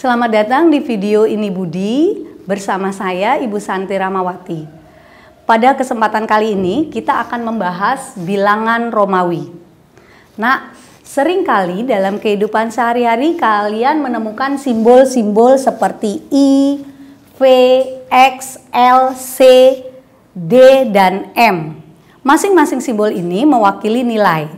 Selamat datang di video ini Budi bersama saya Ibu Santi Ramawati. Pada kesempatan kali ini kita akan membahas bilangan Romawi. Nah, seringkali dalam kehidupan sehari-hari kalian menemukan simbol-simbol seperti I, V, X, L, C, D, dan M. Masing-masing simbol ini mewakili nilai.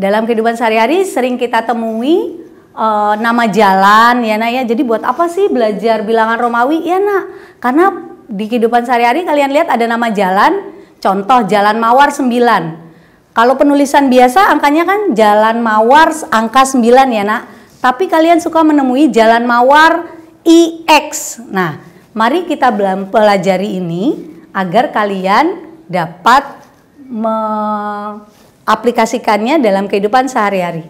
Dalam kehidupan sehari-hari sering kita temui uh, nama jalan ya nak ya. Jadi buat apa sih belajar bilangan Romawi ya nak? Karena di kehidupan sehari-hari kalian lihat ada nama jalan, contoh Jalan Mawar 9. Kalau penulisan biasa angkanya kan Jalan Mawar angka 9 ya nak. Tapi kalian suka menemui Jalan Mawar IX. Nah, mari kita pelajari ini agar kalian dapat mengaplikasikannya dalam kehidupan sehari-hari.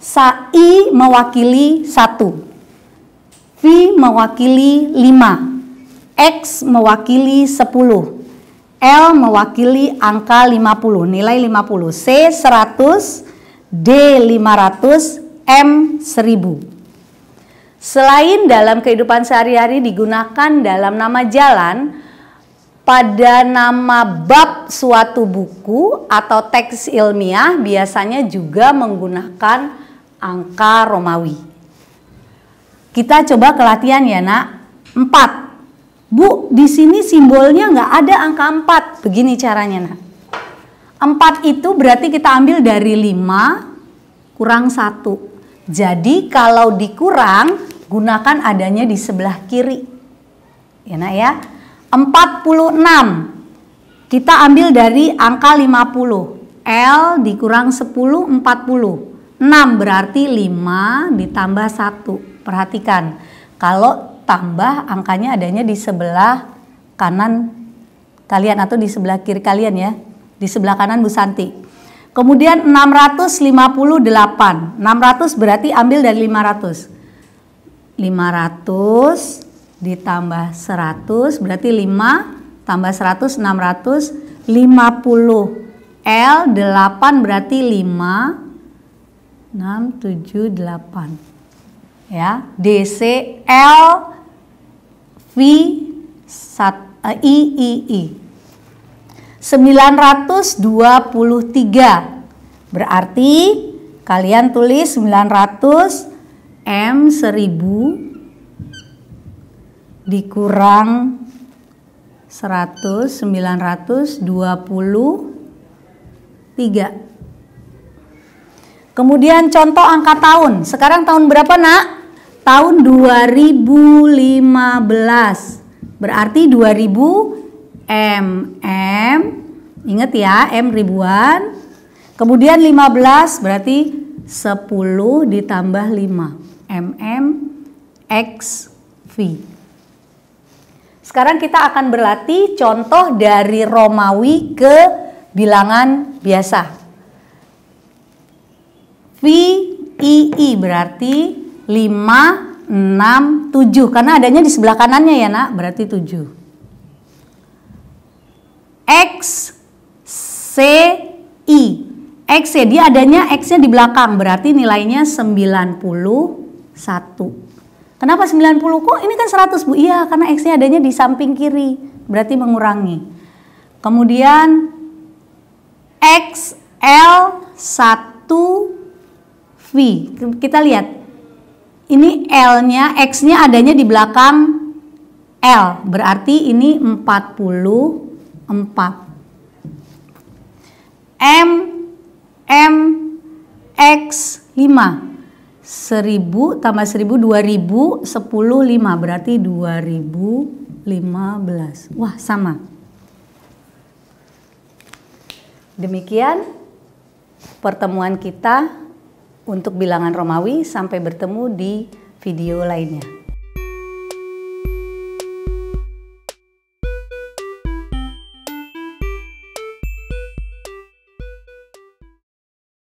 Sa'i mewakili satu, V mewakili lima, X mewakili sepuluh, L mewakili angka 50, nilai 50, C 100, D 500, M 1000. Selain dalam kehidupan sehari-hari digunakan dalam nama jalan, pada nama bab suatu buku atau teks ilmiah biasanya juga menggunakan angka Romawi. Kita coba ke latihan ya nak. 4. Bu, di sini simbolnya nggak ada angka 4. Begini caranya nak. 4 itu berarti kita ambil dari 5 kurang 1. Jadi kalau dikurang, gunakan adanya di sebelah kiri. Ya nak ya. 46. Kita ambil dari angka 50. L dikurang 10, 40. 6 berarti 5 ditambah 1. Perhatikan, kalau tambah angkanya adanya di sebelah kanan kalian atau di sebelah kiri kalian ya. Di sebelah kanan Bu Santi. Kemudian 658. 600 berarti ambil dari 500. 500 ditambah 100 berarti 5 tambah 100 650. L 8 berarti 5 6, 7, 8. ya D, C, L, V sat, uh, I, I, I. 923 berarti kalian tulis 900 M 1000 dikurang 100 923 Kemudian contoh angka tahun. Sekarang tahun berapa, Nak? Tahun 2015. Berarti 2000 mm. Ingat ya, M ribuan. Kemudian 15 berarti 10 ditambah 5. mm x v. Sekarang kita akan berlatih contoh dari Romawi ke bilangan biasa. VII berarti 5, 6, 7. Karena adanya di sebelah kanannya ya nak, berarti 7. X, C, I. X ya, dia adanya X-nya di belakang, berarti nilainya 91. Kenapa 90? Kok ini kan 100 Bu? Iya, karena X-nya adanya di samping kiri, berarti mengurangi. Kemudian X, XL 1 V. Kita lihat. Ini L-nya, X-nya adanya di belakang L. Berarti ini 44. M, M, X, 5. 1000 tambah 1000 2000 10 5 berarti 2015. Wah, sama. Demikian pertemuan kita untuk bilangan Romawi sampai bertemu di video lainnya.